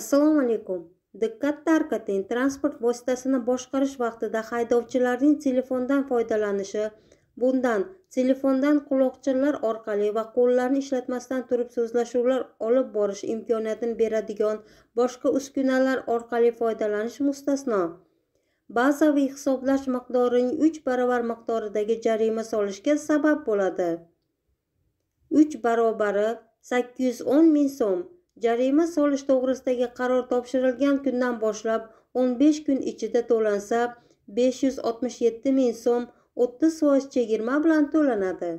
assalomu alaykum diqqat tarqating transport vositasini boshqarish vaqtida haydovchilarning telefondan foydalanishi bundan telefondan quloqchinlar orqali va qo'llarni ishlatmasdan turib so'zlashuvlar olib borish imkoniyatini beradigan boshqa uskunalar orqali foydalanish mustasno bazaviy hisoblash miqdorining uch barobar miqdoridagi jarima solishga sabab bo'ladi uch barobari sakkiz yuz o'n ming so'm jarima solish to'g'risidagi qaror topshirilgan kundan boshlab 15 kun ichida to'lansa 567 ming so'm 30 foiz chegirma bilan to'lanadi